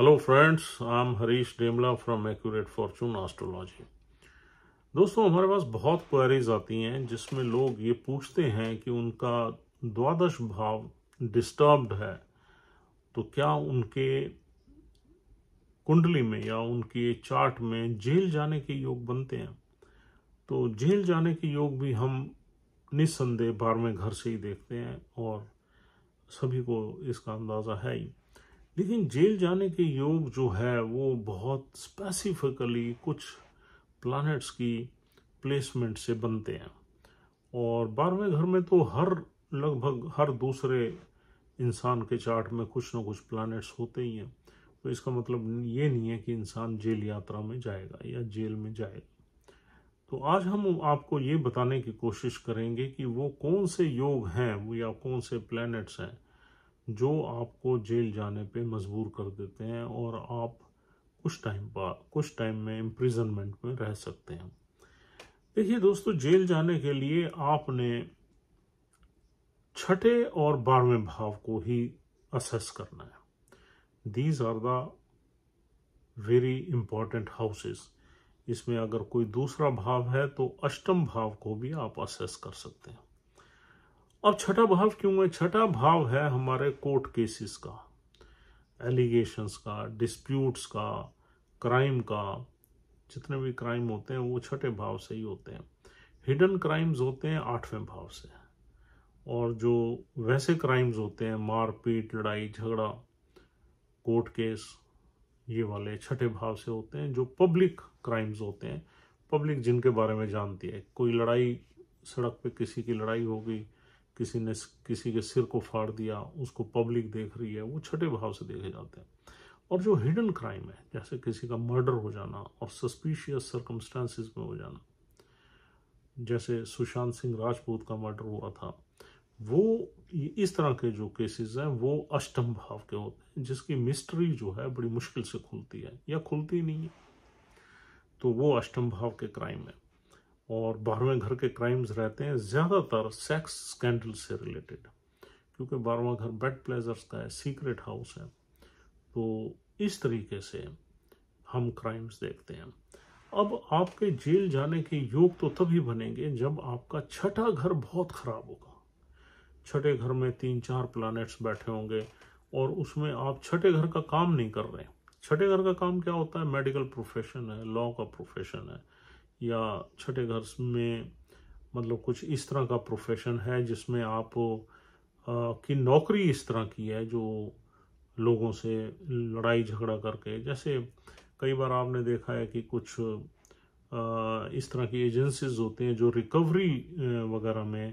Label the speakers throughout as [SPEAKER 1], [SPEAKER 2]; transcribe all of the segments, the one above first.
[SPEAKER 1] hello friends I am Harish Demla from accurate fortune astrology दोस्तों हमारे पास बहुत क्वेरीज आती हैं जिसमें लोग ये पूछते हैं कि उनका द्वादश भाव डिस्टर्ब्ड है तो क्या उनके कुंडली में या उनके चार्ट में जेल जाने के योग बनते हैं तो जेल जाने के योग भी हम निस्संदेह बारहवें घर से ही देखते हैं और सभी को इसका अंदाज़ा है ही लेकिन जेल जाने के योग जो है वो बहुत स्पेसिफिकली कुछ प्लैनेट्स की प्लेसमेंट से बनते हैं और बारहवें घर में तो हर लगभग हर दूसरे इंसान के चार्ट में कुछ ना कुछ प्लैनेट्स होते ही हैं तो इसका मतलब ये नहीं है कि इंसान जेल यात्रा में जाएगा या जेल में जाएगा तो आज हम आपको ये बताने की कोशिश करेंगे कि वो कौन से योग हैं वो या कौन से प्लैनेट्स हैं जो आपको जेल जाने पे मजबूर कर देते हैं और आप कुछ टाइम बाद कुछ टाइम में इम्प्रिजनमेंट में रह सकते हैं देखिए दोस्तों जेल जाने के लिए आपने छठे और बारहवें भाव को ही असेस करना है these are the very important houses इसमें अगर कोई दूसरा भाव है तो अष्टम भाव को भी आप असेस कर सकते हैं अब छठा भाव क्यों है छठा भाव है हमारे कोर्ट केसेस का एलिगेशंस का डिस्प्यूट्स का क्राइम का जितने भी क्राइम होते हैं वो छठे भाव से ही होते हैं हिडन क्राइम्स होते हैं आठवें भाव से और जो वैसे क्राइम्स होते हैं मारपीट लड़ाई झगड़ा कोर्ट केस ये वाले छठे भाव से होते हैं जो पब्लिक क्राइम्स होते हैं पब्लिक जिनके बारे में जानती है कोई लड़ाई सड़क पे किसी की लड़ाई हो गई किसी ने किसी के सिर को फाड़ दिया उसको पब्लिक देख रही है वो छठे भाव से देखे जाते हैं और जो हिडन क्राइम है जैसे किसी का मर्डर हो जाना और सस्पिशियस सर्कमस्टांसिस में हो जाना जैसे सुशांत सिंह राजपूत का मर्डर हुआ था वो इस तरह के जो केसेस हैं वो अष्टम भाव के होते हैं जिसकी मिस्ट्री जो है बड़ी मुश्किल से खुलती है या खुलती नहीं है तो वो अष्टम भाव के क्राइम है और बारहवें घर के क्राइम्स रहते हैं ज़्यादातर सेक्स स्कैंडल से रिलेटेड क्योंकि बारहवा घर बेड प्लेजर्स का है सीक्रेट हाउस है तो इस तरीके से हम क्राइम्स देखते हैं अब आपके जेल जाने के योग तो तभी बनेंगे जब आपका छठा घर बहुत खराब होगा छठे घर में तीन चार प्लानट्स बैठे होंगे और उसमें आप छठे घर का काम नहीं कर रहे छठे घर का काम क्या होता है मेडिकल प्रोफेशन है लॉ का प्रोफेशन है या छठे घर में मतलब कुछ इस तरह का प्रोफेशन है जिसमें आप की नौकरी इस तरह की है जो लोगों से लड़ाई झगड़ा करके जैसे कई बार आपने देखा है कि कुछ इस तरह की एजेंसीज होती हैं जो रिकवरी वगैरह में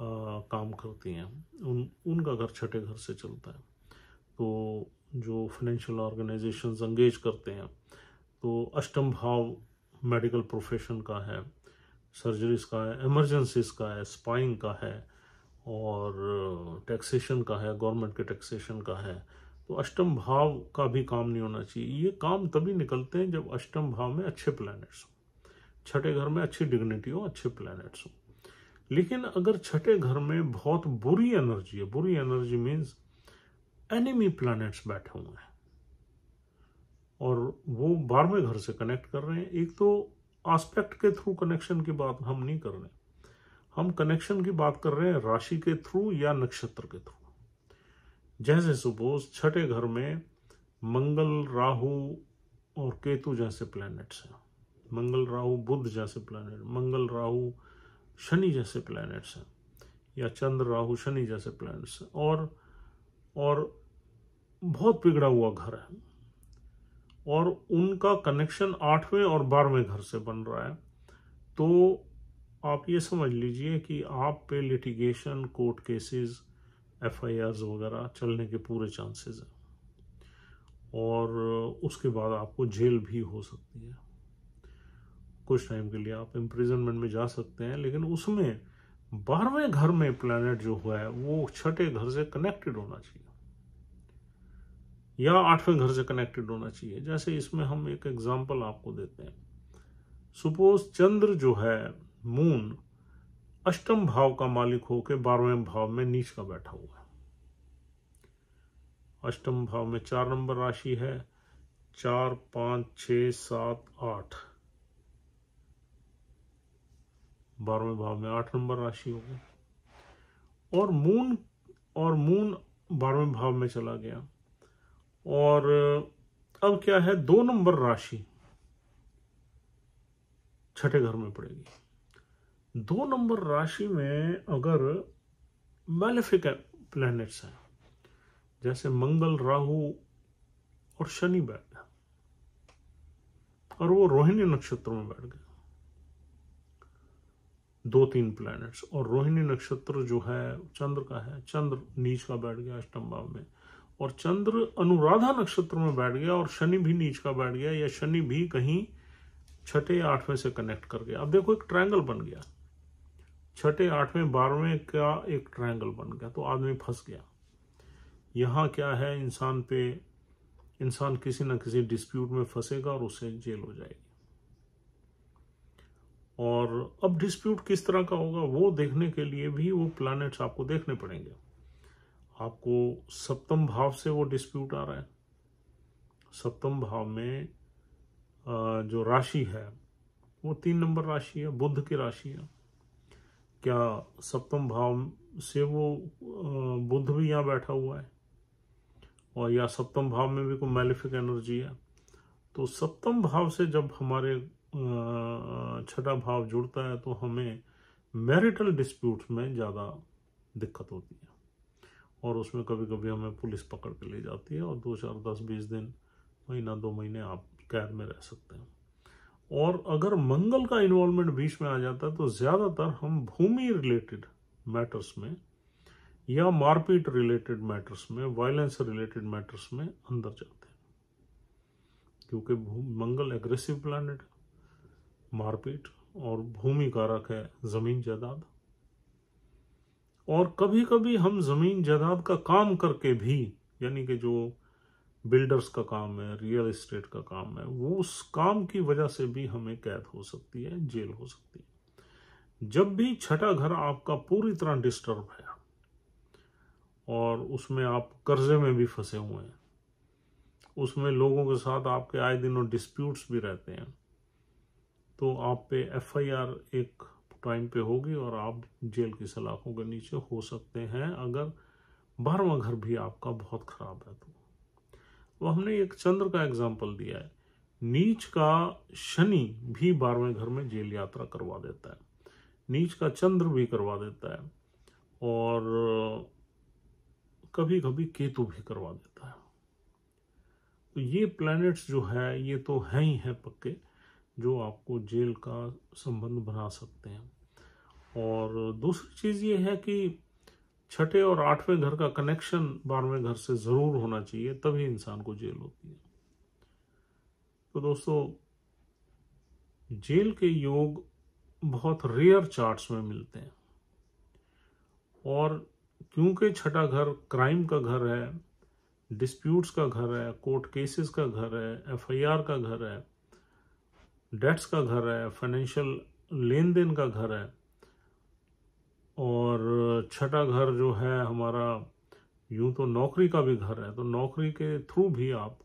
[SPEAKER 1] काम करती हैं उन उनका घर छठे घर से चलता है तो जो फाइनेंशियल ऑर्गेनाइजेशन एंगेज करते हैं तो अष्टम भाव मेडिकल प्रोफेशन का है सर्जरीज का है एमरजेंसीज का है स्पाइंग का है और टैक्सेशन का है गवर्नमेंट के टैक्सेशन का है तो अष्टम भाव का भी काम नहीं होना चाहिए ये काम तभी निकलते हैं जब अष्टम भाव में अच्छे प्लैनेट्स हों छठे घर में अच्छी डिग्निटी हो अच्छे प्लैनेट्स हों लेकिन अगर छठे घर में बहुत बुरी एनर्जी है बुरी एनर्जी मीन्स एनिमी प्लैनेट्स बैठे हुए हैं और वो बारहवें घर से कनेक्ट कर रहे हैं एक तो आस्पेक्ट के थ्रू कनेक्शन की बात हम नहीं कर रहे हम कनेक्शन की बात कर रहे हैं राशि के थ्रू या नक्षत्र के थ्रू जैसे सपोज छठे घर में मंगल राहु और केतु जैसे प्लैनेट्स हैं मंगल राहु बुद्ध जैसे प्लैनेट मंगल राहु शनि जैसे प्लैनेट्स हैं या चंद्र राहु शनि जैसे प्लैनेट्स हैं और और बहुत बिगड़ा हुआ घर है और उनका कनेक्शन आठवें और बारहवें घर से बन रहा है तो आप ये समझ लीजिए कि आप पे litigation court cases F I Rs वगैरह चलने के पूरे चांसेस हैं और उसके बाद आपको जेल भी हो सकती है कुछ टाइम के लिए आप इम्प्रिजनमेंट में जा सकते हैं लेकिन उसमें बारहवें घर में प्लानट जो हुआ है वो छठे घर से कनेक्टेड होना चाहिए या आठवें घर से कनेक्टेड होना चाहिए जैसे इसमें हम एक एग्जाम्पल आपको देते हैं सुपोज चंद्र जो है मून अष्टम भाव का मालिक होकर बारहवें भाव में नीच का बैठा हुआ है अष्टम भाव में चार नंबर राशि है चार पांच छ सात आठ बारहवें भाव में आठ नंबर राशि होगी और मून और मून बारहवें भाव में चला गया और अब क्या है दो नंबर राशि छठे घर में पड़ेगी दो नंबर राशि में अगर मैलिफिक प्लैनेट्स हैं जैसे मंगल राहु और शनि बैठ गया और वो रोहिणी नक्षत्र में बैठ गया दो तीन प्लैनेट्स और रोहिणी नक्षत्र जो है चंद्र का है चंद्र नीच का बैठ गया अष्टम भाव में और चंद्र अनुराधा नक्षत्र में बैठ गया और शनि भी नीच का बैठ गया या शनि भी कहीं छठे आठवें से कनेक्ट कर गया अब देखो एक ट्रायंगल बन गया छठे आठवें बारहवें का एक ट्रायंगल बन गया तो आदमी फंस गया यहाँ क्या है इंसान पे इंसान किसी न किसी डिस्प्यूट में फंसेगा और उसे जेल हो जाएगी और अब डिस्प्यूट किस तरह का होगा वो देखने के लिए भी वो प्लैनेट्स आपको देखने पड़ेंगे आपको सप्तम भाव से वो डिस्प्यूट आ रहा है सप्तम भाव में जो राशि है वो तीन नंबर राशि है बुद्ध की राशि है क्या सप्तम भाव से वो बुद्ध भी यहाँ बैठा हुआ है और या सप्तम भाव में भी कोई मेलिफिक एनर्जी है तो सप्तम भाव से जब हमारे छठा भाव जुड़ता है तो हमें मैरिटल डिस्प्यूट में ज़्यादा दिक्कत होती है और उसमें कभी कभी हमें पुलिस पकड़ के ले जाती है और दो चार दस बीस दिन महीना दो महीने आप कैद में रह सकते हैं और अगर मंगल का इन्वॉल्वमेंट बीच में आ जाता है तो ज़्यादातर हम भूमि रिलेटेड मैटर्स में या मारपीट रिलेटेड मैटर्स में वायलेंस रिलेटेड मैटर्स में अंदर जाते हैं क्योंकि मंगल एग्रेसिव प्लानट मारपीट और भूमि कारक है ज़मीन जायदाद और कभी कभी हम ज़मीन जायदाद का काम करके भी यानी कि जो बिल्डर्स का काम है रियल इस्टेट का काम है वो उस काम की वजह से भी हमें कैद हो सकती है जेल हो सकती है जब भी छठा घर आपका पूरी तरह डिस्टर्ब है और उसमें आप कर्जे में भी फंसे हुए हैं उसमें लोगों के साथ आपके आए दिनों डिस्प्यूट्स भी रहते हैं तो आप पे एफआईआर एक टाइम पे होगी और आप जेल की सलाखों के नीचे हो सकते हैं अगर बारहवा घर भी आपका बहुत खराब है तो अब तो हमने एक चंद्र का एग्जाम्पल दिया है नीच का शनि भी बारहवें घर में जेल यात्रा करवा देता है नीच का चंद्र भी करवा देता है और कभी कभी केतु भी करवा देता है तो ये प्लैनेट्स जो है ये तो हैं ही हैं पक्के जो आपको जेल का संबंध बना सकते हैं और दूसरी चीज़ ये है कि छठे और आठवें घर का कनेक्शन बारहवें घर से ज़रूर होना चाहिए तभी इंसान को जेल होती है तो दोस्तों जेल के योग बहुत रेयर चार्ट्स में मिलते हैं और क्योंकि छठा घर क्राइम का घर है डिस्प्यूट्स का घर है कोर्ट केसेस का घर है एफआईआर का घर है डेट्स का घर है फाइनेंशियल लेन देन का घर है और छठा घर जो है हमारा यूं तो नौकरी का भी घर है तो नौकरी के थ्रू भी आप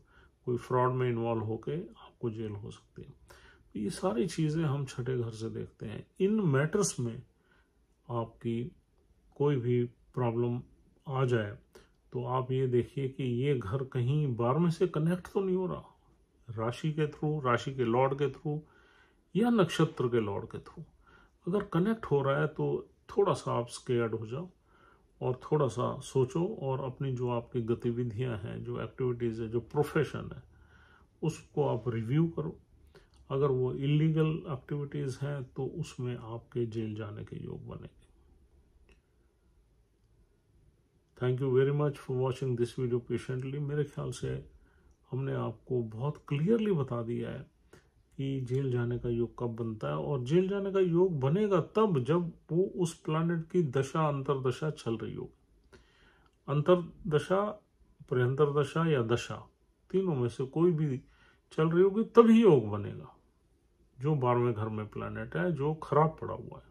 [SPEAKER 1] कोई फ्रॉड में इन्वॉल्व होके आपको जेल हो सकती है तो ये सारी चीज़ें हम छठे घर से देखते हैं इन मैटर्स में आपकी कोई भी प्रॉब्लम आ जाए तो आप ये देखिए कि ये घर कहीं बार में से कनेक्ट तो नहीं हो रहा राशि के थ्रू राशि के लॉर्ड के थ्रू या नक्षत्र के लॉर्ड के थ्रू अगर कनेक्ट हो रहा है तो थोड़ा सा आप स्केयर्ड हो जाओ और थोड़ा सा सोचो और अपनी जो आपकी गतिविधियां हैं जो एक्टिविटीज़ है जो प्रोफेशन है उसको आप रिव्यू करो अगर वो इलीगल एक्टिविटीज़ हैं तो उसमें आपके जेल जाने के योग बनेंगे thank you very much for watching this video patiently मेरे ख्याल से हमने आपको बहुत क्लियरली बता दिया है कि जेल जाने का योग कब बनता है और जेल जाने का योग बनेगा तब जब वो उस प्लानिट की दशा अंतरदशा चल रही होगी अंतरदशा दशा या दशा तीनों में से कोई भी चल रही होगी तभी योग बनेगा जो बारहवें घर में प्लानिट है जो खराब पड़ा हुआ है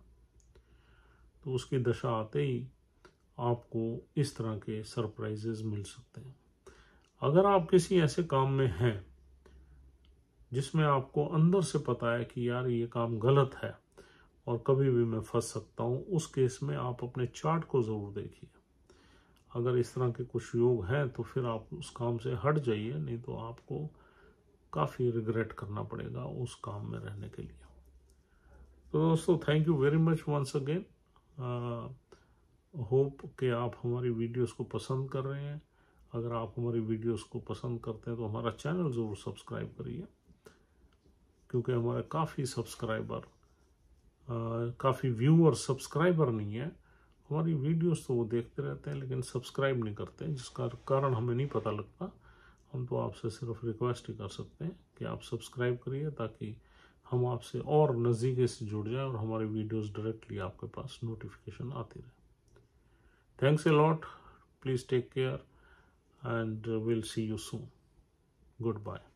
[SPEAKER 1] तो उसकी दशा आते ही आपको इस तरह के सरप्राइजेज मिल सकते हैं अगर आप किसी ऐसे काम में हैं जिसमें आपको अंदर से पता है कि यार ये काम गलत है और कभी भी मैं फंस सकता हूँ उस केस में आप अपने चार्ट को ज़रूर देखिए अगर इस तरह के कुछ योग हैं तो फिर आप उस काम से हट जाइए नहीं तो आपको काफ़ी रिग्रेट करना पड़ेगा उस काम में रहने के लिए तो दोस्तों thank you very much once again hope कि आप हमारी वीडियोस को पसंद कर रहे हैं अगर आप हमारी वीडियोस को पसंद करते हैं तो हमारा चैनल ज़रूर सब्सक्राइब करिए क्योंकि हमारे काफ़ी सब्सक्राइबर काफ़ी व्यूअर सब्सक्राइबर नहीं है हमारी वीडियोस तो वो देखते रहते हैं लेकिन सब्सक्राइब नहीं करते जिसका कारण हमें नहीं पता लगता हम तो आपसे सिर्फ रिक्वेस्ट ही कर सकते हैं कि आप सब्सक्राइब करिए ताकि हम आपसे और नजदीक से जुड़ जाए और हमारे वीडियोस डायरेक्टली आपके पास नोटिफिकेशन आती रहे thanks a lot please take care and will see you soon good bye